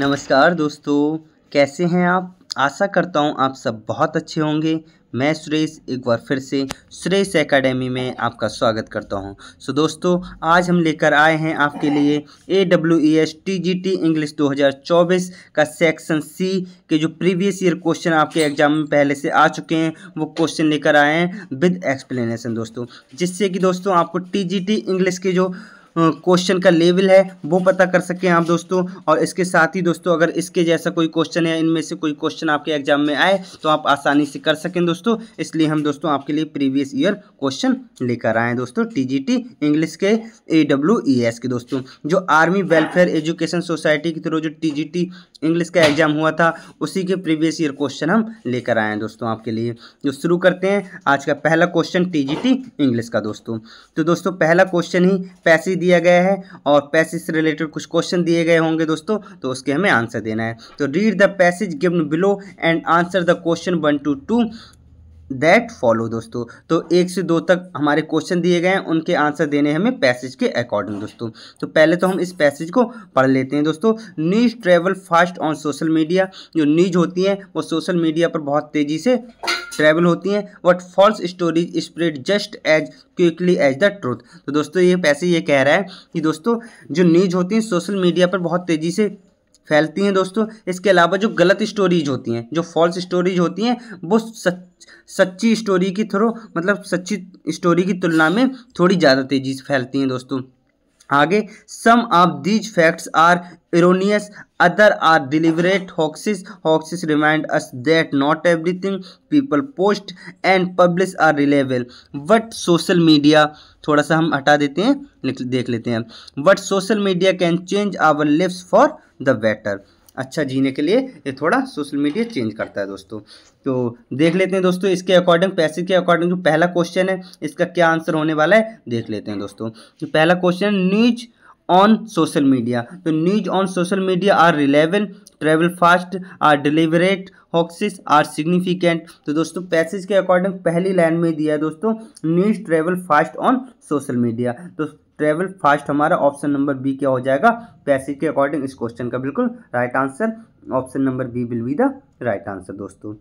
नमस्कार दोस्तों कैसे हैं आप आशा करता हूं आप सब बहुत अच्छे होंगे मैं सुरेश एक बार फिर से सुरेश एकेडमी में आपका स्वागत करता हूं सो दोस्तों आज हम लेकर आए हैं आपके लिए A W E S T G T English चौबीस का सेक्शन सी के जो प्रीवियस ईयर क्वेश्चन आपके एग्जाम में पहले से आ चुके हैं वो क्वेश्चन लेकर आए हैं विद एक्सप्लेनेशन दोस्तों जिससे कि दोस्तों आपको टी जी टी इंग्लिश के जो क्वेश्चन का लेवल है वो पता कर सकें आप दोस्तों और इसके साथ ही दोस्तों अगर इसके जैसा कोई क्वेश्चन है इनमें से कोई क्वेश्चन आपके एग्जाम में आए तो आप आसानी से कर सकें दोस्तों इसलिए हम दोस्तों आपके लिए प्रीवियस ईयर क्वेश्चन लेकर आए दोस्तों टी इंग्लिश के ए डब्ल्यू ई एस के दोस्तों जो आर्मी वेलफेयर एजुकेशन सोसाइटी के थ्रू जो टी इंग्लिश का एग्जाम हुआ था उसी के प्रीवियस ईयर क्वेश्चन हम लेकर आए हैं दोस्तों आपके लिए तो शुरू करते हैं आज का पहला क्वेश्चन टीजीटी इंग्लिश का दोस्तों तो दोस्तों पहला क्वेश्चन ही पैसे दिया गया है और पैसे से रिलेटेड कुछ क्वेश्चन दिए गए होंगे दोस्तों तो उसके हमें आंसर देना है तो read the passage given below and answer the question one to two that follow दोस्तों तो एक से दो तक हमारे क्वेश्चन दिए गए हैं उनके आंसर देने हमें पैसेज के अकॉर्डिंग दोस्तों तो पहले तो हम इस पैसेज को पढ़ लेते हैं दोस्तों news travel fast on social media जो न्यूज होती हैं वो सोशल मीडिया पर बहुत तेज़ी से ट्रैवल होती हैं but false stories spread just as quickly as the truth तो दोस्तों ये पैसे ये कह रहा है कि दोस्तों जो न्यूज होती है सोशल मीडिया पर बहुत तेज़ी से फैलती हैं दोस्तों इसके अलावा जो गलत स्टोरीज होती हैं जो फॉल्स स्टोरीज होती हैं वो सच सच्ची स्टोरी की थ्रो मतलब सच्ची स्टोरी की तुलना में थोड़ी ज़्यादा तेज़ी से फैलती हैं दोस्तों आगे some of these facts are erroneous other are deliberate hoaxes hoaxes remind us that not everything people post and publish are reliable but social media थोड़ा सा हम हटा देते हैं देख लेते हैं but social media can change our lives for the better अच्छा जीने के लिए ये थोड़ा सोशल मीडिया चेंज करता है दोस्तों तो देख लेते हैं दोस्तों इसके अकॉर्डिंग पैसे के अकॉर्डिंग जो पहला क्वेश्चन है इसका क्या आंसर होने वाला है देख लेते हैं दोस्तों तो पहला question news on social media तो news on social media are relevant travel fast are deliberate hoaxes are significant तो दोस्तों पैसेज के अकॉर्डिंग पहली लाइन में दिया है दोस्तों news travel fast on social media तो ट्रेवल फास्ट हमारा ऑप्शन नंबर बी क्या हो जाएगा पैसे के अकॉर्डिंग इस क्वेश्चन का बिल्कुल right answer option number B will be the right answer दोस्तों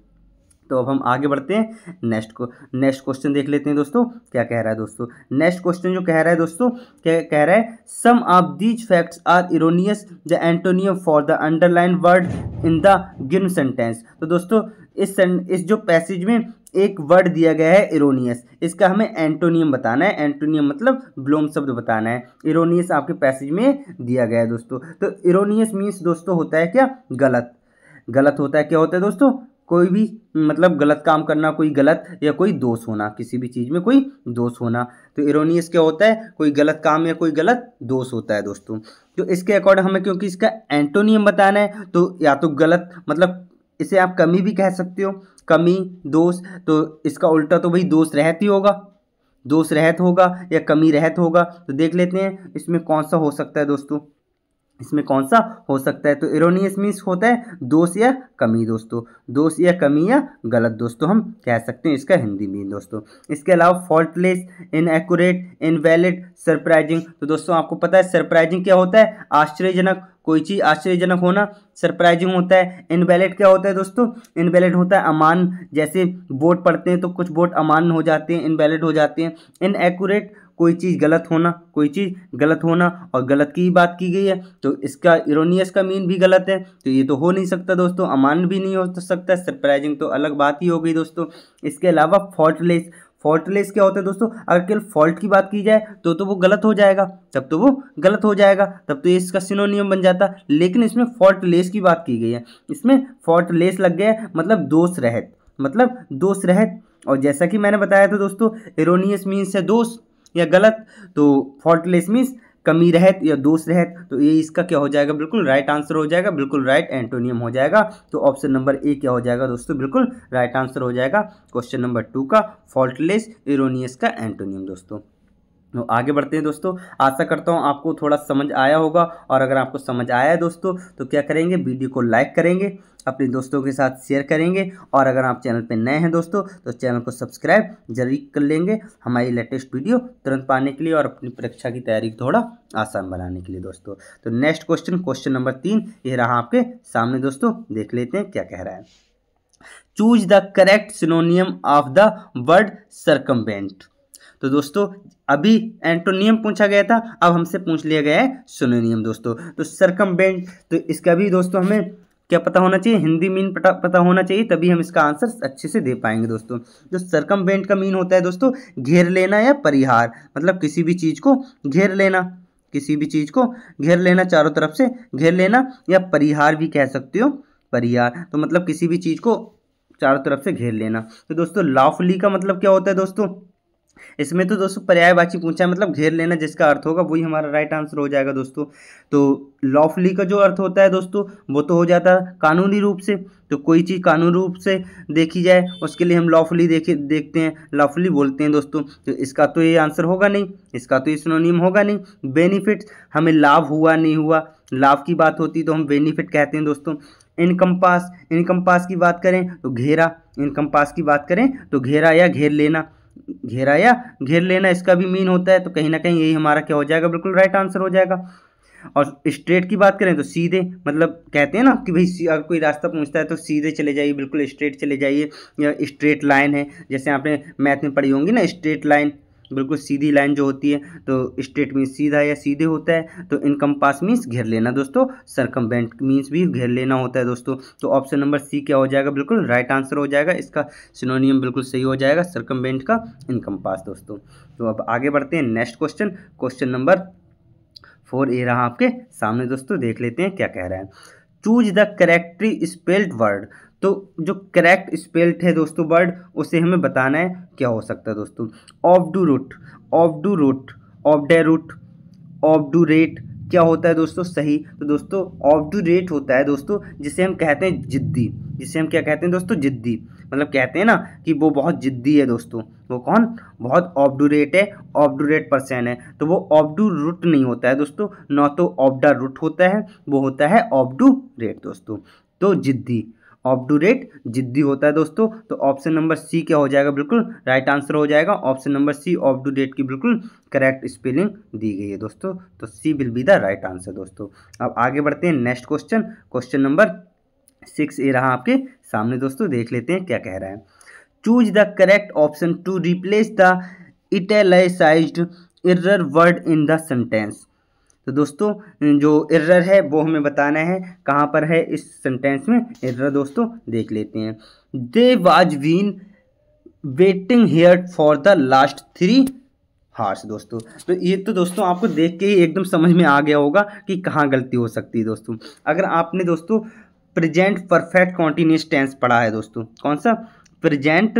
तो अब हम आगे बढ़ते हैं नेक्स्ट को नेक्स्ट क्वेश्चन देख लेते हैं दोस्तों क्या कह रहा है दोस्तों नेक्स्ट क्वेश्चन जो कह रहा है दोस्तों क्या कह रहा है some of these facts are erroneous the antonym for the underlined word in the given sentence तो दोस्तों इस सन, इस जो पैसेज में एक वर्ड दिया गया है इरोनियस इसका हमें एंटोनियम बताना है एंटोनियम मतलब ब्लोम शब्द बताना है इरोनियस आपके पैसेज में दिया गया है दोस्तों तो इरोनियस मीन्स दोस्तों होता है क्या गलत गलत होता है क्या होता है दोस्तों कोई भी मतलब गलत काम करना कोई गलत या कोई दोष होना किसी भी चीज़ में कोई दोष होना तो इरोनियस क्या होता है कोई गलत काम या कोई गलत दोष होता है दोस्तों तो इसके अकॉर्डिंग हमें क्योंकि इसका एंटोनियम बताना है तो या तो गलत मतलब इसे आप कमी भी कह सकते हो कमी दोष तो इसका उल्टा तो भाई दोष रहती होगा दोष रहत होगा या कमी रहत होगा तो देख लेते हैं इसमें कौन सा हो सकता है दोस्तों इसमें कौन सा हो सकता है तो इरोनियस मीन्स होता है दोष या कमी दोस्तों दोष या कमी या गलत दोस्तों हम कह सकते हैं इसका हिंदी मीन दोस्तों इसके अलावा फॉल्टलेस इनएक्यूरेट इनवैलिड सरप्राइजिंग तो दोस्तों आपको पता है सरप्राइजिंग क्या होता है आश्चर्यजनक कोई चीज़ आश्चर्यजनक होना सरप्राइजिंग होता है इनवैलिड क्या होता है दोस्तों इनवैलिड होता है अमान जैसे वोट पढ़ते हैं तो कुछ वोट अमान हो जाते हैं इनवैलिड हो जाते हैं इनएक्यूरेट कोई चीज़ गलत होना कोई चीज़ गलत होना और गलत की बात की गई है तो इसका इरोनियस का मीन भी गलत है तो ये तो हो नहीं सकता दोस्तों अमान भी नहीं हो तो सकता सरप्राइजिंग तो अलग बात ही हो गई दोस्तों इसके अलावा फॉल्टलेस फॉल्टलेस क्या होता है दोस्तों अगर केवल फॉल्ट की बात की जाए तो तो वो गलत हो जाएगा तब तो वो गलत हो जाएगा तब तो ये इसका सिनोनियम बन जाता लेकिन इसमें फॉल्टलेस की बात की गई है इसमें फॉल्टलेस लग गया मतलब दोष रहत मतलब दोष रहत और जैसा कि मैंने बताया था दोस्तों एरोनियस मीन्स है दोष या गलत तो फॉल्टलेस मीन्स कमी रहत या दोष रहत तो ये इसका क्या हो जाएगा बिल्कुल राइट आंसर हो जाएगा बिल्कुल राइट एंटोनियम हो जाएगा तो ऑप्शन नंबर ए क्या हो जाएगा दोस्तों बिल्कुल राइट आंसर हो जाएगा क्वेश्चन नंबर टू का फॉल्टलेस इरोनियस का एंटोनियम दोस्तों आगे बढ़ते हैं दोस्तों आशा करता हूँ आपको थोड़ा समझ आया होगा और अगर आपको समझ आया है दोस्तों तो क्या करेंगे वीडियो को लाइक करेंगे अपने दोस्तों के साथ शेयर करेंगे और अगर आप चैनल पर नए हैं दोस्तों तो चैनल को सब्सक्राइब जरूर कर लेंगे हमारी लेटेस्ट वीडियो तुरंत पाने के लिए और अपनी परीक्षा की तैयारी थोड़ा आसान बनाने के लिए दोस्तों तो नेक्स्ट क्वेश्चन क्वेश्चन नंबर तीन ये रहा आपके सामने दोस्तों देख लेते हैं क्या कह रहा है choose the correct synonym of the word circumvent तो दोस्तों अभी एंटोनियम पूछा गया था अब हमसे पूछ लिया गया है सोनोनियम दोस्तों तो सरकम तो इसका भी दोस्तों हमें क्या पता होना चाहिए हिंदी मीन पता पता होना चाहिए तभी हम इसका आंसर अच्छे से दे पाएंगे दोस्तों जो सरकम बेंट का मीन होता है दोस्तों घेर लेना या परिहार मतलब किसी भी चीज़ को घेर लेना किसी भी चीज़ को घेर लेना चारों तरफ से घेर लेना या परिहार भी कह सकते हो परिहार तो मतलब किसी भी चीज़ को चारों तरफ से घेर लेना तो दोस्तों लाफली का मतलब क्या होता है दोस्तों इसमें तो दोस्तों पर्यायवाची पूछा है मतलब घेर लेना जिसका अर्थ होगा वही हमारा राइट आंसर हो जाएगा दोस्तों तो लॉफली का जो अर्थ होता है दोस्तों वो तो हो जाता है कानूनी रूप से तो कोई चीज़ कानून रूप से देखी जाए उसके लिए हम लॉफली देखे देखते हैं लॉफली बोलते हैं दोस्तों तो इसका तो ये आंसर होगा नहीं इसका तो ये सिनोनिम होगा नहीं बेनिफिट हमें लाभ हुआ नहीं हुआ लाभ की बात होती तो हम बेनिफिट कहते हैं दोस्तों इनकम पास इनकम पास की बात करें तो घेरा इनकम पास की बात करें तो घेरा या घेर लेना घेरा या घेर लेना इसका भी मीन होता है तो कहीं ना कहीं यही हमारा क्या हो जाएगा बिल्कुल राइट आंसर हो जाएगा और स्ट्रेट की बात करें तो सीधे मतलब कहते हैं ना कि भाई अगर कोई रास्ता पूछता है तो सीधे चले जाइए बिल्कुल स्ट्रेट चले जाइए या स्ट्रेट लाइन है जैसे आपने मैथ में पढ़ी होंगी ना स्ट्रेट लाइन बिल्कुल सीधी लाइन जो होती है तो स्ट्रेट मीन्स सीधा या सीधे होता है तो इनकम पास मीन्स घेर लेना दोस्तों सरकम मीन्स भी घेर लेना होता है दोस्तों तो ऑप्शन नंबर सी क्या हो जाएगा बिल्कुल राइट आंसर हो जाएगा इसका सिनोनियम बिल्कुल सही हो जाएगा सरकम का इनकम पास दोस्तों तो अब आगे बढ़ते हैं next question question number four ए रहा आपके सामने दोस्तों देख लेते हैं क्या कह रहा है choose the correctly spelled word तो जो करेक्ट स्पेल है दोस्तों वर्ड उसे हमें बताना है क्या हो सकता है दोस्तों ऑफ डू रूट ऑफ डू रूट ऑफ डे रूट ऑफ डू रेट क्या होता है दोस्तों सही तो दोस्तों ऑफ डू रेट होता है दोस्तों जिसे हम कहते हैं जिद्दी जिसे हम क्या कहते हैं दोस्तों जिद्दी मतलब कहते हैं ना कि वो बहुत जिद्दी है दोस्तों वो कौन बहुत ऑबडूरेट है ऑबडूरेट पर्सन है तो वो ऑबडू रूट नहीं होता है दोस्तों ना तो ऑबडा रूट होता है वो होता है ऑबडू रेट दोस्तों तो जिद्दी ऑब्डूरेट जिद्दी होता है दोस्तों तो ऑप्शन नंबर सी क्या हो जाएगा बिल्कुल राइट आंसर हो जाएगा ऑप्शन नंबर सी ऑब्डूरेट की बिल्कुल करेक्ट स्पेलिंग दी गई है दोस्तों तो C will be the right answer दोस्तों अब आगे बढ़ते हैं next question question number six ए रहा आपके सामने दोस्तों देख लेते हैं क्या कह रहा है choose the correct option to replace the italicised error word in the sentence तो दोस्तों जो एर्रर है वो हमें बताना है कहाँ पर है इस सेंटेंस में इर्र दोस्तों देख लेते हैं they was been waiting here for the last three hours दोस्तों तो ये तो दोस्तों आपको देख के ही एकदम समझ में आ गया होगा कि कहाँ गलती हो सकती है दोस्तों अगर आपने दोस्तों प्रेजेंट परफेक्ट कॉन्टीन्यूस टेंस पढ़ा है दोस्तों कौन सा प्रेजेंट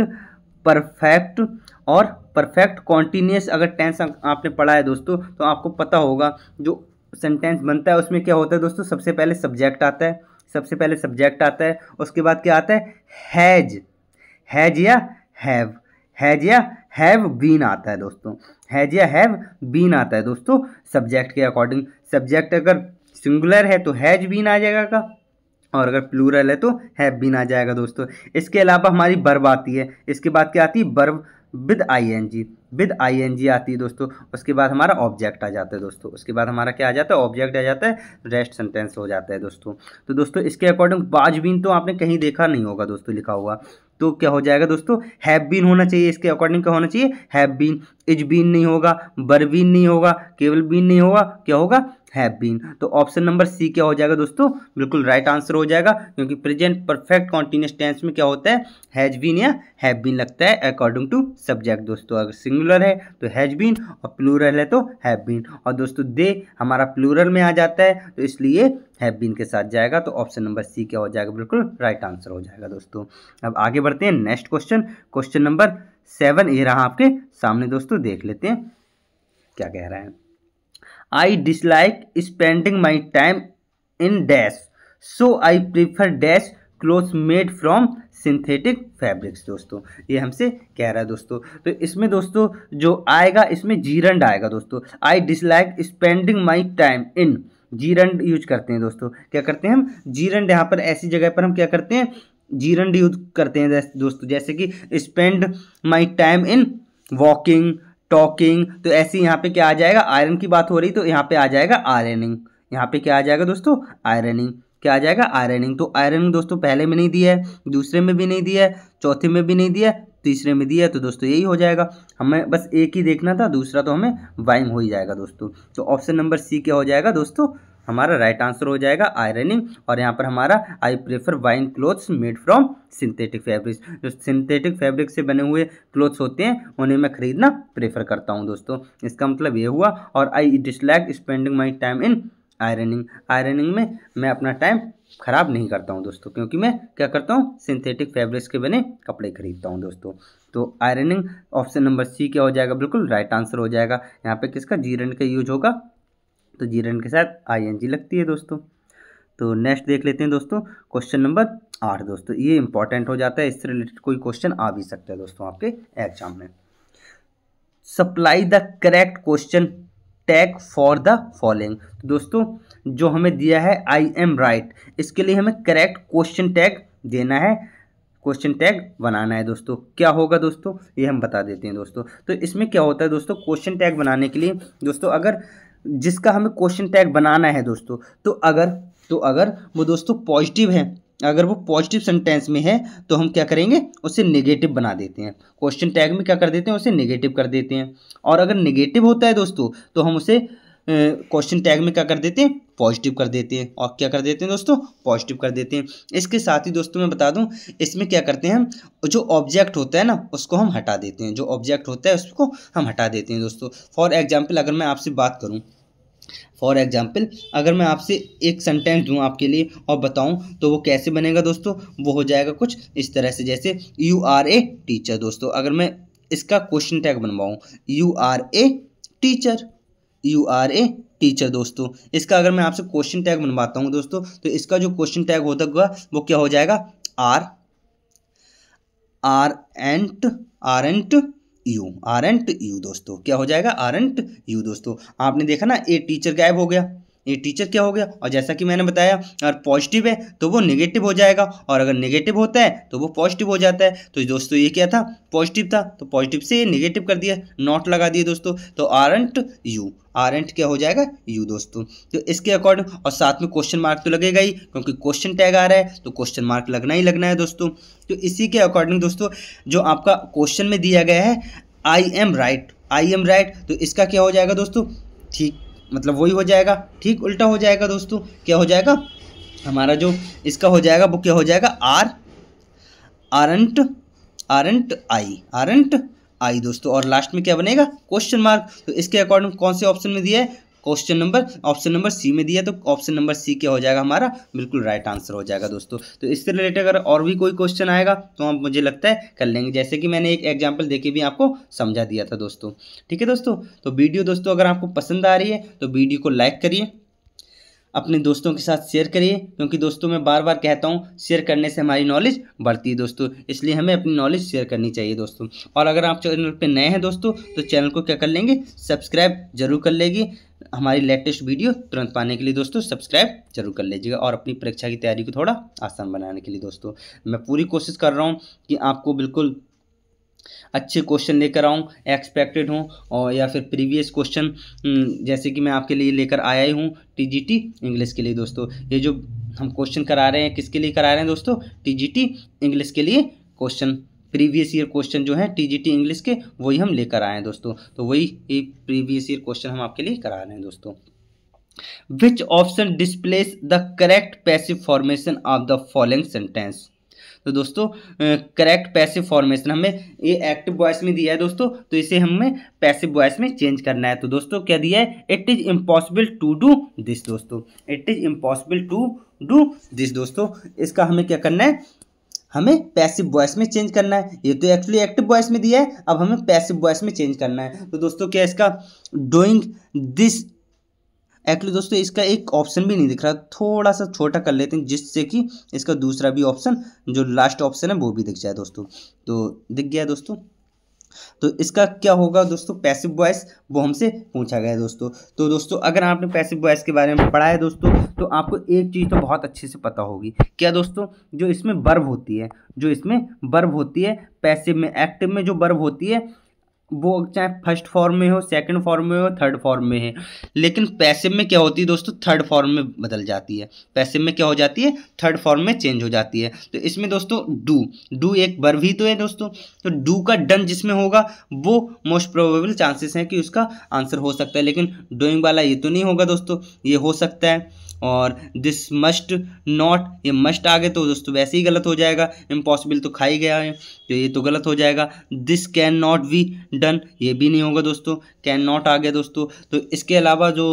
परफेक्ट और परफेक्ट कॉन्टीन्यूस अगर टेंस आपने पढ़ा है दोस्तों तो आपको पता होगा जो सेंटेंस बनता है उसमें क्या होता है दोस्तों सबसे पहले सब्जेक्ट आता है सबसे पहले सब्जेक्ट आता है उसके बाद क्या आता है हैज हैज या हैव हैज या हैव बीन आता है दोस्तों हैज या हैव बीन आता है दोस्तों सब्जेक्ट के अकॉर्डिंग सब्जेक्ट अगर सिंगुलर है तो हैज बीन आ जाएगा का और अगर प्लूरल है तो हैव बीन आ जाएगा दोस्तों इसके अलावा हमारी बर्ब आती है इसके बाद क्या आती है verb with I N G with I N G आती है दोस्तों उसके बाद हमारा ऑब्जेक्ट आ जाता है दोस्तों उसके बाद हमारा क्या आ जाता है ऑब्जेक्ट आ जाता है रेस्ट सेंटेंस हो जाता है दोस्तों तो दोस्तों इसके अकॉर्डिंग बाजबीन तो आपने कहीं देखा नहीं होगा दोस्तों लिखा हुआ तो क्या हो जाएगा दोस्तों हैव बीन होना चाहिए इसके अकॉर्डिंग क्या होना चाहिए हैव बीन इज बीन नहीं होगा बरबीन नहीं होगा केवल बीन नहीं होगा क्या होगा हैव बीन तो ऑप्शन नंबर सी क्या हो जाएगा दोस्तों बिल्कुल राइट आंसर हो जाएगा क्योंकि प्रेजेंट परफेक्ट कॉन्टीन्यूस टेंस में क्या होता है हैज बीन या हैव बीन लगता है अकॉर्डिंग टू सब्जेक्ट दोस्तों अगर सिंगुलर है तो हैज बीन और प्लूरल है तो हैव बीन और दोस्तों दे हमारा प्लूरल में आ जाता है तो इसलिए हैव बीन के साथ जाएगा तो ऑप्शन नंबर सी क्या हो जाएगा बिल्कुल राइट आंसर हो जाएगा दोस्तों अब आगे बढ़ते हैं next question question number seven ये रहा आपके सामने दोस्तों देख लेते हैं क्या कह रहा है I dislike spending my time in dash so I prefer dash cloth made from synthetic fabrics दोस्तों ये हमसे कह रहा है दोस्तों तो इसमें दोस्तों जो आएगा इसमें जीरंड आएगा दोस्तों I dislike spending my time in gerund use करते हैं दोस्तों क्या करते हैं हम जीरंड यहाँ पर ऐसी जगह पर हम क्या करते हैं जीरंड यूज करते हैं दोस्तों जैसे कि spend my time in walking talking तो ऐसी यहाँ पे क्या आ जाएगा आयरन की बात हो रही तो यहाँ पे आ जाएगा आयरनिंग यहाँ पे क्या आ जाएगा दोस्तों आयरनिंग क्या आ जाएगा आयरनिंग तो आयरन दोस्तों पहले में नहीं दिया है दूसरे में भी नहीं दिया है चौथे में भी नहीं दिया है तीसरे में दिया है तो दोस्तों यही हो जाएगा हमें बस एक ही देखना था दूसरा तो हमें वाइंग हो ही जाएगा दोस्तों तो ऑप्शन नंबर सी क्या हो जाएगा दोस्तों हमारा राइट आंसर हो जाएगा आयरनिंग और यहाँ पर हमारा I prefer wine clothes made from synthetic fabrics जो सिंथेटिक फैब्रिक से बने हुए क्लोथ्स होते हैं उन्हें मैं खरीदना प्रेफर करता हूँ दोस्तों इसका मतलब ये हुआ और I dislike spending my time in ironing ironing में मैं अपना टाइम ख़राब नहीं करता हूँ दोस्तों क्योंकि मैं क्या करता हूँ सिंथेटिक फैब्रिक्स के बने कपड़े खरीदता हूँ दोस्तों तो आयरनिंग ऑप्शन नंबर सी क्या हो जाएगा बिल्कुल राइट आंसर हो जाएगा यहाँ पे किसका जीरन का यूज होगा तो जीरन के साथ आईएनजी लगती है दोस्तों तो नेक्स्ट देख लेते हैं दोस्तों क्वेश्चन नंबर आठ दोस्तों ये इंपॉर्टेंट हो जाता है इससे रिलेटेड कोई क्वेश्चन आ भी सकता है दोस्तों आपके एग्जाम में supply the correct question tag for the following दोस्तों जो हमें दिया है आई एम राइट इसके लिए हमें करेक्ट क्वेश्चन टैग देना है क्वेश्चन टैग बनाना है दोस्तों क्या होगा दोस्तों ये हम बता देते हैं दोस्तों तो इसमें क्या होता है दोस्तों क्वेश्चन टैग बनाने के लिए दोस्तों अगर जिसका हमें क्वेश्चन टैग बनाना है दोस्तों तो अगर तो अगर वो दोस्तों पॉजिटिव है अगर वो पॉजिटिव सेंटेंस में है तो हम क्या करेंगे उसे नेगेटिव बना देते हैं क्वेश्चन टैग में क्या कर देते हैं उसे नेगेटिव कर देते हैं और अगर नेगेटिव होता है दोस्तों तो हम उसे क्वेश्चन टैग में क्या कर देते हैं पॉजिटिव कर देते हैं और क्या कर देते हैं दोस्तों पॉजिटिव कर देते हैं इसके साथ ही दोस्तों मैं बता दूं इसमें क्या करते हैं हम जो ऑब्जेक्ट होता है ना उसको हम हटा देते हैं जो ऑब्जेक्ट होता है उसको हम हटा देते हैं दोस्तों फॉर एग्जाम्पल अगर मैं आपसे बात करूँ फॉर एग्जाम्पल अगर मैं आपसे एक सेंटेंस दूँ आपके लिए और बताऊँ तो वो कैसे बनेगा दोस्तों वो हो जाएगा कुछ इस तरह से जैसे यू आर ए टीचर दोस्तों अगर मैं इसका क्वेश्चन टैग बनवाऊँ you are a teacher you are a teacher दोस्तों इसका अगर मैं आपसे क्वेश्चन टैग बनवाता हूँ दोस्तों तो इसका जो क्वेश्चन टैग होगा वो क्या हो जाएगा are aren't aren't you aren't you दोस्तों क्या हो जाएगा एंट यू दोस्तों आपने देखा ना ए टीचर गायब हो गया ये टीचर क्या हो गया और जैसा कि मैंने बताया अगर पॉजिटिव है तो वो नेगेटिव हो जाएगा और अगर नेगेटिव होता है तो वो पॉजिटिव हो जाता है तो दोस्तों ये क्या था पॉजिटिव था तो पॉजिटिव से ये नेगेटिव कर दिया नॉट लगा दिए दोस्तों तो aren't you aren't क्या हो जाएगा यू दोस्तों तो इसके अकॉर्डिंग और साथ में क्वेश्चन मार्क तो लगेगा ही क्योंकि क्वेश्चन टैग आ रहा है तो क्वेश्चन मार्क लगना ही लगना है दोस्तों तो इसी के अकॉर्डिंग दोस्तों जो आपका क्वेश्चन में दिया गया है I am right I am right तो इसका क्या हो जाएगा दोस्तों ठीक मतलब वही हो जाएगा ठीक उल्टा हो जाएगा दोस्तों क्या हो जाएगा हमारा जो इसका हो जाएगा वो क्या हो जाएगा are aren't aren't I aren't I दोस्तों और लास्ट में क्या बनेगा क्वेश्चन मार्क तो इसके अकॉर्डिंग कौन से ऑप्शन में दिया है question number option number C में दिया तो ऑप्शन नंबर सी क्या हो जाएगा हमारा बिल्कुल राइट आंसर हो जाएगा दोस्तों तो इससे रिलेटेड अगर और भी कोई क्वेश्चन आएगा तो आप मुझे लगता है कर लेंगे जैसे कि मैंने एक एग्जाम्पल देके भी आपको समझा दिया था दोस्तों ठीक है दोस्तों तो वीडियो दोस्तों अगर आपको पसंद आ रही है तो वीडियो को लाइक करिए अपने दोस्तों के साथ शेयर करिए क्योंकि दोस्तों मैं बार बार कहता हूँ शेयर करने से हमारी नॉलेज बढ़ती है दोस्तों इसलिए हमें अपनी नॉलेज शेयर करनी चाहिए दोस्तों और अगर आप चैनल पर नए हैं दोस्तों तो चैनल को क्या कर लेंगे सब्सक्राइब जरूर कर लेगी हमारी लेटेस्ट वीडियो तुरंत पाने के लिए दोस्तों सब्सक्राइब जरूर कर लीजिएगा और अपनी परीक्षा की तैयारी को थोड़ा आसान बनाने के लिए दोस्तों मैं पूरी कोशिश कर रहा हूँ कि आपको बिल्कुल अच्छे क्वेश्चन लेकर आऊँ एक्सपेक्टेड हूँ और या फिर प्रीवियस हम्म, क्वेश्चन जैसे कि मैं आपके लिए लेकर आया ही हूँ टी इंग्लिश के लिए दोस्तों ये जो हम क्वेश्चन करा रहे हैं किसके लिए करा रहे हैं दोस्तों टी इंग्लिश के लिए क्वेश्चन प्रीवियस ईयर क्वेश्चन जो है टी इंग्लिश के वही हम लेकर आए हैं दोस्तों तो वही प्रीवियस ईयर क्वेश्चन हम आपके लिए करा रहे हैं दोस्तों which option displays the correct passive formation of the following sentence तो दोस्तों करेक्ट पैसिव फॉर्मेशन हमें ये एक्टिव वॉइस में दिया है दोस्तों तो इसे हमें पैसिव वॉइस में चेंज करना है तो दोस्तों क्या दिया है it is impossible to do this दोस्तों it is impossible to do this दोस्तों इसका हमें क्या करना है हमें पैसिव वॉइस में चेंज करना है ये तो एक्चुअली एक्टिव वॉइस में दिया है अब हमें पैसिव वॉइस में चेंज करना है तो दोस्तों क्या इसका डूइंग दिस एक्चुअली दोस्तों इसका एक ऑप्शन भी नहीं दिख रहा थोड़ा सा छोटा कर लेते हैं जिससे कि इसका दूसरा भी ऑप्शन जो लास्ट ऑप्शन है वो भी दिख जाए दोस्तों तो दिख गया दोस्तों तो इसका क्या होगा दोस्तों पैसिव वॉइस वो हमसे पूछा गया है दोस्तों तो दोस्तों अगर आपने पैसिव वॉइस के बारे में पढ़ा है दोस्तों तो आपको एक चीज़ तो बहुत अच्छे से पता होगी क्या दोस्तों जो इसमें बर्ब होती है जो इसमें बर्ब होती है पैसिव में एक्टिव में जो बर्ब होती है वो चाहे फर्स्ट फॉर्म में हो सेकंड फॉर्म में हो थर्ड फॉर्म में है लेकिन पैसिव में क्या होती है दोस्तों थर्ड फॉर्म में बदल जाती है पैसिव में क्या हो जाती है थर्ड फॉर्म में चेंज हो जाती है तो इसमें दोस्तों डू डू एक बर भी तो है दोस्तों तो डू का डन जिसमें होगा वो मोस्ट प्रोबेबल चांसेस हैं कि उसका आंसर हो सकता है लेकिन डूइंग वाला ये तो नहीं होगा दोस्तों ये हो सकता है और दिस मस्ट नॉट ये मस्ट आ गए तो दोस्तों वैसे ही गलत हो जाएगा इम्पॉसिबल तो खा ही गया है तो ये तो गलत हो जाएगा this cannot be done ये भी नहीं होगा दोस्तों कैन नॉट आ गया दोस्तों तो इसके अलावा जो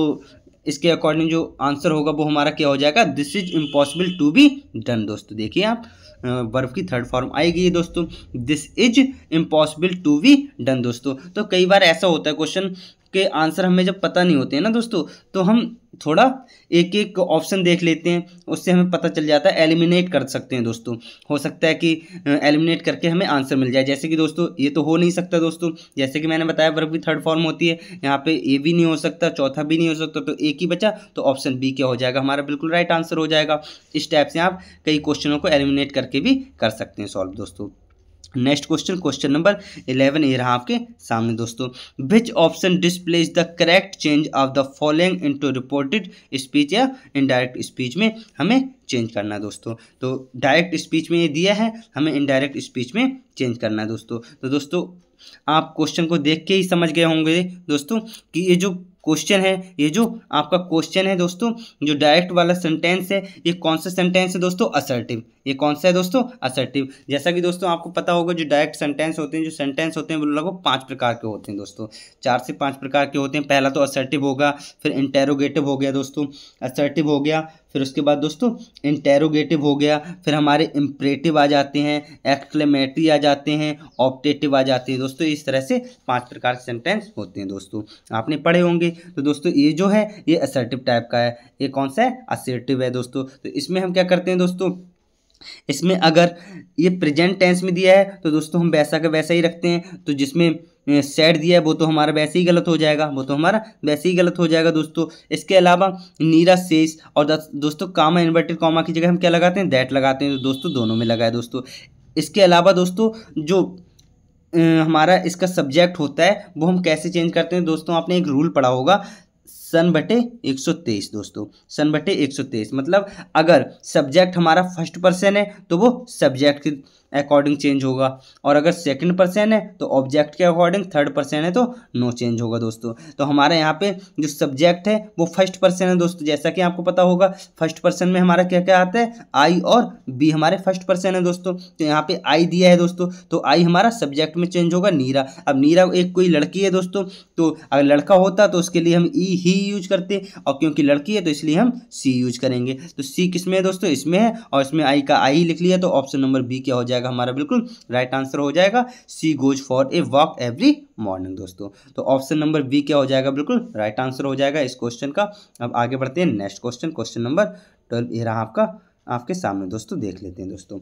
इसके अकॉर्डिंग जो आंसर होगा वो हमारा क्या हो जाएगा this is impossible to be done दोस्तों देखिए आप वर्ब की थर्ड फॉर्म आएगी ये दोस्तों this is impossible to be done दोस्तों तो कई बार ऐसा होता है क्वेश्चन के आंसर हमें जब पता नहीं होते हैं ना दोस्तों तो हम थोड़ा एक एक ऑप्शन देख लेते हैं उससे हमें पता चल जाता है एलिमिनेट कर सकते हैं दोस्तों हो सकता है कि एलिमिनेट करके हमें आंसर मिल जाए जैसे कि दोस्तों ये तो हो नहीं सकता दोस्तों जैसे कि मैंने बताया वर्ग भी थर्ड फॉर्म होती है यहाँ पे ए भी नहीं हो सकता चौथा भी नहीं हो सकता तो एक ही बचा तो ऑप्शन बी क्या हो जाएगा हमारा बिल्कुल राइट आंसर हो जाएगा इस टाइप से आप कई क्वेश्चनों को एलिमिनेट करके भी कर सकते हैं सॉल्व दोस्तों next question question number eleven ये रहा आपके सामने दोस्तों which option displays the correct change of the following into reported speech या इनडायरेक्ट स्पीच में हमें चेंज करना है दोस्तों तो डायरेक्ट स्पीच में ये दिया है हमें इनडायरेक्ट स्पीच में चेंज करना है दोस्तों तो दोस्तों आप क्वेश्चन को देख के ही समझ गए होंगे दोस्तों कि ये जो क्वेश्चन है ये जो आपका क्वेश्चन है दोस्तों जो डायरेक्ट वाला सेंटेंस है ये कौन सा सेंटेंस है दोस्तों असर्टिव ये कौन सा है दोस्तों असर्टिव जैसा कि दोस्तों आपको पता होगा जो डायरेक्ट सेंटेंस होते हैं जो सेंटेंस होते हैं वो लगभग पाँच प्रकार के होते हैं दोस्तों चार से पाँच प्रकार के होते हैं पहला तो असर्टिव होगा फिर इंटेरोगेटिव हो गया दोस्तों असर्टिव हो गया फिर उसके बाद दोस्तों इंटेरोगेटिव हो गया फिर हमारे इम्परेटिव आ जाते हैं एक्सक्लेमेटरी आ जाते हैं ऑप्टेटिव आ जाते हैं दोस्तों इस तरह से पाँच प्रकार के सेंटेंस होते हैं दोस्तों आपने पढ़े होंगे तो दोस्तों ये जो है ये असर्टिव टाइप का है ये कौन सा है असर्टिव है दोस्तों तो इसमें हम क्या करते हैं दोस्तों इसमें अगर ये प्रेजेंट टेंस में दिया है तो दोस्तों हम वैसा का वैसा ही रखते हैं तो जिसमें सेट दिया है वो तो हमारा वैसे ही गलत हो जाएगा वो तो हमारा वैसे ही गलत हो जाएगा दोस्तों इसके अलावा नीरा शेष और दोस्तों कामा इन्वर्टेड कॉमा की जगह हम क्या लगाते हैं दैट लगाते हैं तो दोस्तों दोनों में लगा है दोस्तों इसके अलावा दोस्तों जो हमारा इसका सब्जेक्ट होता है वो हम कैसे चेंज करते हैं दोस्तों आपने एक रूल पढ़ा होगा सन बटे एक सौ तेईस दोस्तों सन बटे एक सौ तेईस मतलब अगर सब्जेक्ट हमारा फर्स्ट पर्सन है तो वो सब्जेक्ट अकॉर्डिंग चेंज होगा और अगर सेकंड पर्सन है तो ऑब्जेक्ट के अकॉर्डिंग थर्ड पर्सन है तो नो चेंज होगा दोस्तों तो हमारे यहाँ पे जो सब्जेक्ट है वो फर्स्ट पर्सन है दोस्तों जैसा कि आपको पता होगा फर्स्ट पर्सन में हमारा क्या क्या आता है आई और बी हमारे फर्स्ट पर्सन है दोस्तों तो यहाँ पे आई दिया है दोस्तों तो आई हमारा सब्जेक्ट में चेंज होगा नीरा अब नीरा एक कोई लड़की है दोस्तों तो अगर लड़का होता तो उसके लिए हम ई ही यूज करते और क्योंकि लड़की है तो इसलिए हम सी यूज करेंगे तो सी किस में है दोस्तों इसमें है और इसमें आई का आई लिख लिया तो ऑप्शन नंबर बी क्या हो जाएगा जाएगा हमारा बिल्कुल राइट आंसर हो जाएगा she goes for a walk every morning दोस्तों तो ऑप्शन नंबर बी क्या हो जाएगा बिल्कुल राइट आंसर हो जाएगा इस क्वेश्चन का अब आगे बढ़ते हैं next question question number twelve ये रहा आपका आपके सामने दोस्तों देख लेते हैं दोस्तों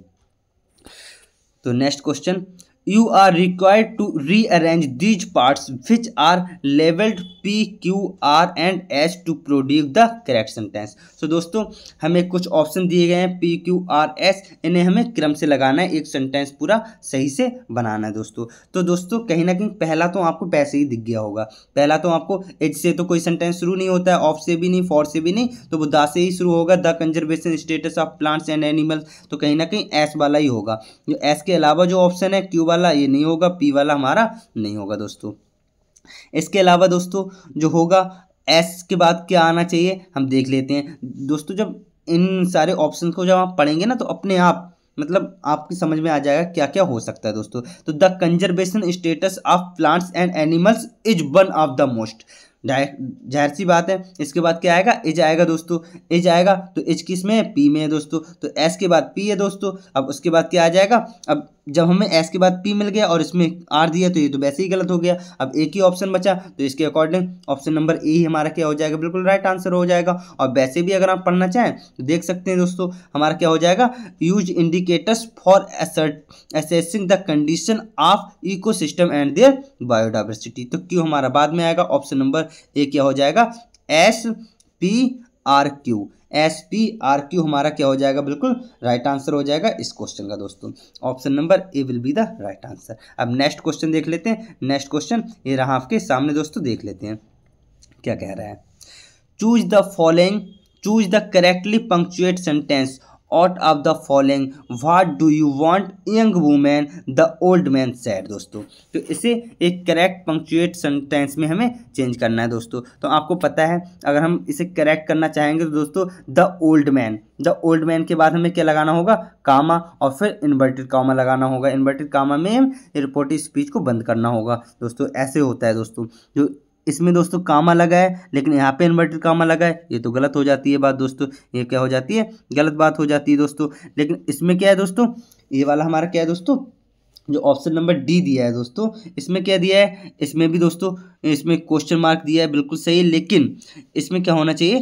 तो next question you are required to rearrange these parts which are labelled P Q R and H to produce the correct sentence so दोस्तों हमें कुछ ऑप्शन दिए गए हैं पी क्यू आर एस इन्हें हमें क्रम से लगाना है एक सेंटेंस पूरा सही से बनाना है दोस्तों तो दोस्तों कहीं ना कहीं पहला तो आपको पैसे ही दिख गया होगा पहला तो आपको एच से तो कोई सेंटेंस शुरू नहीं होता है ऑफ से भी नहीं फॉर से भी नहीं तो वो दा से ही शुरू होगा the conservation status of plants and animals तो कहीं ना कहीं एस वाला ही होगा एस के अलावा जो ऑप्शन है क्यू वाला ये नहीं होगा पी वाला हमारा नहीं होगा दोस्तों इसके अलावा दोस्तों जो होगा एस के बाद क्या आना चाहिए हम देख लेते हैं दोस्तों जब इन सारे ऑप्शन को जब आप पढ़ेंगे ना तो अपने आप मतलब आपकी समझ में आ जाएगा क्या क्या हो सकता है दोस्तों तो the conservation status of plants and animals is one of the most जाहिर सी बात है इसके बाद क्या आएगा इज आएगा दोस्तों इज आएगा तो इज किस में है पी में है दोस्तों तो एस के बाद पी है दोस्तों अब उसके बाद क्या आ जाएगा अब जब हमें एस के बाद पी मिल गया और इसमें आर दिया तो ये तो वैसे ही गलत हो गया अब एक ही ऑप्शन बचा तो इसके अकॉर्डिंग ऑप्शन नंबर ए ही हमारा क्या हो जाएगा बिल्कुल राइट आंसर हो जाएगा और वैसे भी अगर आप पढ़ना चाहें तो देख सकते हैं दोस्तों हमारा क्या हो जाएगा use indicators for assessing the condition of eco and their biodiversity तो क्यों हमारा बाद में आएगा ऑप्शन नंबर ए क्या हो जाएगा S P R Q S P R Q हमारा क्या हो जाएगा बिल्कुल राइट आंसर हो जाएगा इस क्वेश्चन का दोस्तों option number A will be the right answer अब नेक्स्ट क्वेश्चन देख लेते हैं नेक्स्ट क्वेश्चन ये रहा आपके सामने दोस्तों देख लेते हैं क्या कह रहा है choose the following choose the correctly punctuate sentence out of the following what do you want young women the old man said दोस्तों तो इसे एक करेक्ट पंक्चुएट सेंटेंस में हमें चेंज करना है दोस्तों तो आपको पता है अगर हम इसे करेक्ट करना चाहेंगे तो दोस्तों the old man the old man के बाद हमें क्या लगाना होगा कामा और फिर इन्वर्टेड कामा लगाना होगा इन्वर्टेड कामा में रिपोर्टिव स्पीच को बंद करना होगा दोस्तों ऐसे होता है दोस्तों जो इसमें दोस्तों कामा लगा है लेकिन यहाँ पे इन्वर्टेड कामा लगा है ये तो गलत हो जाती है बात दोस्तों ये क्या हो जाती है गलत बात हो जाती है दोस्तों लेकिन इसमें क्या है दोस्तों ये वाला हमारा क्या है दोस्तों जो ऑप्शन नंबर डी दिया है दोस्तों इसमें क्या दिया है इसमें भी दोस्तों इसमें क्वेश्चन मार्क दिया है बिल्कुल सही है लेकिन इसमें क्या होना चाहिए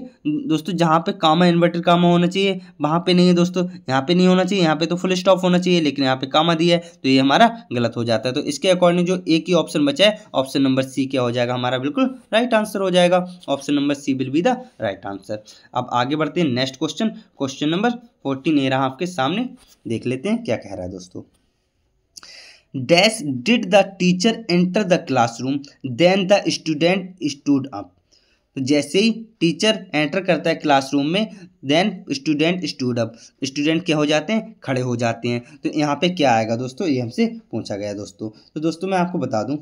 दोस्तों जहाँ पे कामा इन्वर्टर कामा होना चाहिए वहाँ पे नहीं है दोस्तों यहाँ पे नहीं होना चाहिए यहाँ पे तो फुल स्टॉप होना चाहिए लेकिन यहाँ पे कामा दिया है तो ये हमारा गलत हो जाता है तो इसके अकॉर्डिंग जो एक ही ऑप्शन बचा है ऑप्शन नंबर सी क्या हो जाएगा हमारा बिल्कुल राइट आंसर हो जाएगा option number C will be the right answer अब आगे बढ़ते हैं next question question number fourteen ए रहा आपके सामने देख लेते हैं क्या कह रहा है दोस्तों dash did the teacher enter the classroom then the student stood up तो जैसे ही टीचर एंटर करता है क्लासरूम में then student stood up student क्या हो जाते हैं खड़े हो जाते हैं तो यहाँ पे क्या आएगा दोस्तों ये हमसे पूछा गया दोस्तों तो दोस्तों मैं आपको बता दूँ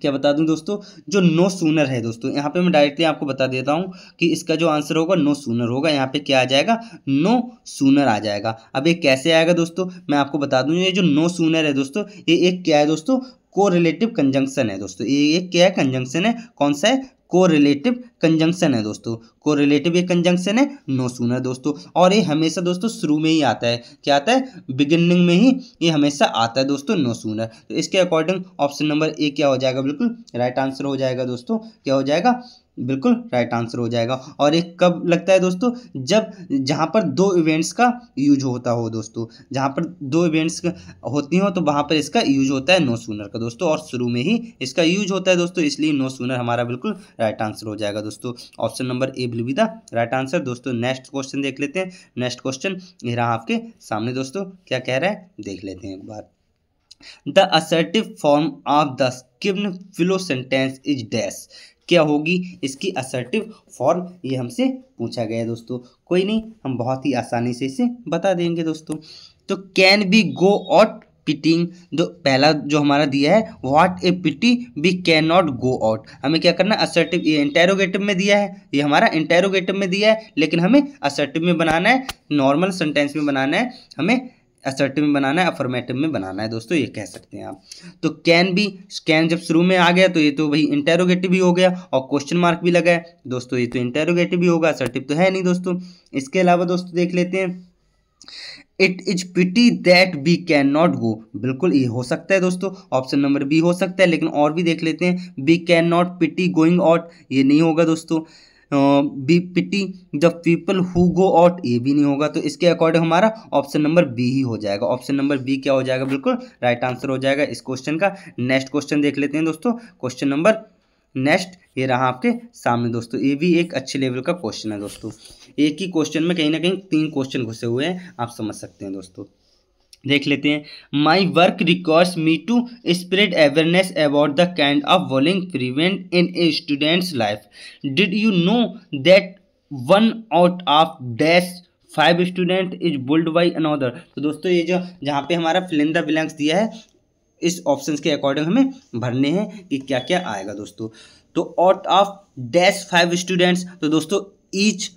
क्या बता दूं दोस्तों जो नो सूनर है दोस्तों यहाँ पे मैं डायरेक्टली आपको बता देता हूँ कि इसका जो आंसर होगा नो सूनर होगा यहाँ पे क्या आ जाएगा नो सूनर आ जाएगा अब ये कैसे आएगा दोस्तों मैं आपको बता दूँ ये जो नो सूनर है दोस्तों ये एक क्या है दोस्तों को रिलेटिव कंजंक्शन है दोस्तों ये एक क्या है कंजंक्शन है कौन सा है को रिलेटिव कंजंक्शन है दोस्तों को रिलेटिव ये कंजंक्शन है नो सूनर दोस्तों और ये हमेशा दोस्तों शुरू में ही आता है क्या आता है बिगिनिंग में ही ये हमेशा आता है दोस्तों नो सूनर तो इसके अकॉर्डिंग ऑप्शन नंबर ए क्या हो जाएगा बिल्कुल राइट आंसर हो जाएगा दोस्तों क्या हो जाएगा बिल्कुल राइट आंसर हो जाएगा और एक कब लगता है दोस्तों जब जहाँ पर दो इवेंट्स का यूज होता हो दोस्तों जहाँ पर दो इवेंट्स होती हो तो वहाँ पर इसका यूज होता है नो सूनर का दोस्तों और शुरू में ही इसका यूज होता है दोस्तों इसलिए नो सूनर हमारा बिल्कुल राइट आंसर हो जाएगा दोस्तों option number A will be right answer दोस्तों नेक्स्ट क्वेश्चन देख लेते हैं नेक्स्ट क्वेश्चन ये रहा आपके सामने दोस्तों क्या कह रहा है देख लेते हैं एक बार the assertive form of the skim filo sentence is dash क्या होगी इसकी असर्टिव फॉर्म ये हमसे पूछा गया है दोस्तों कोई नहीं हम बहुत ही आसानी से इसे बता देंगे दोस्तों तो can be go out pitting जो पहला जो हमारा दिया है what a pity we can not go out हमें क्या करना असर्टिव ये इंटेरोगेटिव में दिया है ये हमारा इंटेरोगेटिव में दिया है लेकिन हमें असर्टिव में बनाना है नॉर्मल सेंटेंस में बनाना है हमें असर्टिव में बनाना है अफर्मेटिव में बनाना है दोस्तों ये कह सकते हैं आप तो कैन भी कैन जब शुरू में आ गया तो ये तो भाई इंटेरोगेटिव भी हो गया और क्वेश्चन मार्क भी लगा है दोस्तों ये तो इंटेरोगेटिव भी होगा असर्टिव तो है नहीं दोस्तों इसके अलावा दोस्तों देख लेते हैं it is pity that we can not go बिल्कुल ये हो सकता है दोस्तों ऑप्शन नंबर बी हो सकता है लेकिन और भी देख लेते हैं we can not pity going out ये नहीं होगा दोस्तों be pity the people who go out A भी नहीं होगा तो इसके अकॉर्डिंग हमारा ऑप्शन नंबर बी ही हो जाएगा ऑप्शन नंबर बी क्या हो जाएगा बिल्कुल राइट आंसर हो जाएगा इस क्वेश्चन का नेक्स्ट क्वेश्चन देख लेते हैं दोस्तों क्वेश्चन नंबर नेक्स्ट ये रहा आपके सामने दोस्तों ये भी एक अच्छे लेवल का क्वेश्चन है दोस्तों एक ही क्वेश्चन में कहीं ना कहीं तीन क्वेश्चन घुसे हुए हैं आप समझ सकते हैं दोस्तों देख लेते हैं my work records me to spread awareness about the kind of bullying prevent in a students life did you know that one out of dash five student is bullied by another तो दोस्तों ये जो जहाँ पे हमारा fill in the the दिया है इस ऑप्शन के अकॉर्डिंग हमें भरने हैं कि क्या क्या आएगा दोस्तों तो out of dash five students तो दोस्तों ईच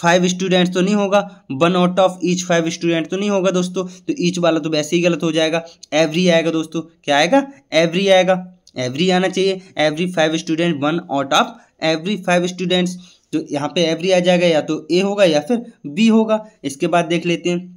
फाइव स्टूडेंट्स तो नहीं होगा one out of each five student तो नहीं होगा दोस्तों तो ईच वाला तो वैसे ही गलत हो जाएगा एवरी आएगा दोस्तों क्या आएगा एवरी आएगा एवरी आना चाहिए every five student one out of every five students तो यहाँ पे एवरी आ जाएगा या तो ए होगा या फिर बी होगा इसके बाद देख लेते हैं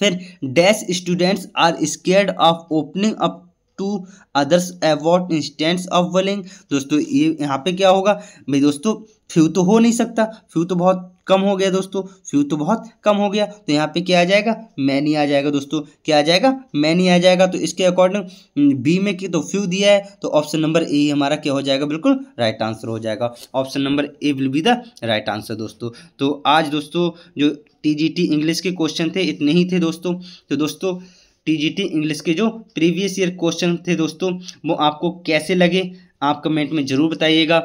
फिर dash students are scared of opening up to others award instances of bullying दोस्तों ये यहाँ पे क्या होगा भाई दोस्तों फ्यू तो हो नहीं सकता फ्यू तो बहुत कम हो गया दोस्तों फ्यू तो बहुत कम हो गया तो यहाँ पे क्या आ जाएगा मैनी आ जाएगा दोस्तों क्या आ जाएगा मैनी आ जाएगा तो इसके अकॉर्डिंग हम्म, बी में की तो फ्यू दिया है तो ऑप्शन नंबर ए हमारा क्या हो जाएगा बिल्कुल राइट आंसर हो जाएगा option number A will be the right answer दोस्तों तो आज दोस्तों जो टी इंग्लिश के क्वेश्चन थे इतने ही थे दोस्तों तो दोस्तों टीजीटी इंग्लिश के जो प्रीवियस ईयर क्वेश्चन थे दोस्तों वो आपको कैसे लगे आप कमेंट में ज़रूर बताइएगा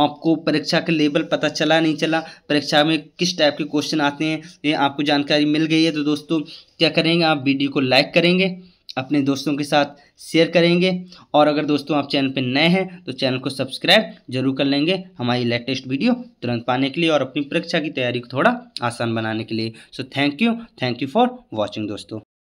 आपको परीक्षा का लेवल पता चला नहीं चला परीक्षा में किस टाइप के क्वेश्चन आते हैं ये आपको जानकारी मिल गई है तो दोस्तों क्या करेंगे आप वीडियो को लाइक करेंगे अपने दोस्तों के साथ शेयर करेंगे और अगर दोस्तों आप चैनल पर नए हैं तो चैनल को सब्सक्राइब जरूर कर लेंगे हमारी लेटेस्ट वीडियो तुरंत पाने के लिए और अपनी परीक्षा की तैयारी को थोड़ा आसान बनाने के लिए so thank you thank you for watching दोस्तों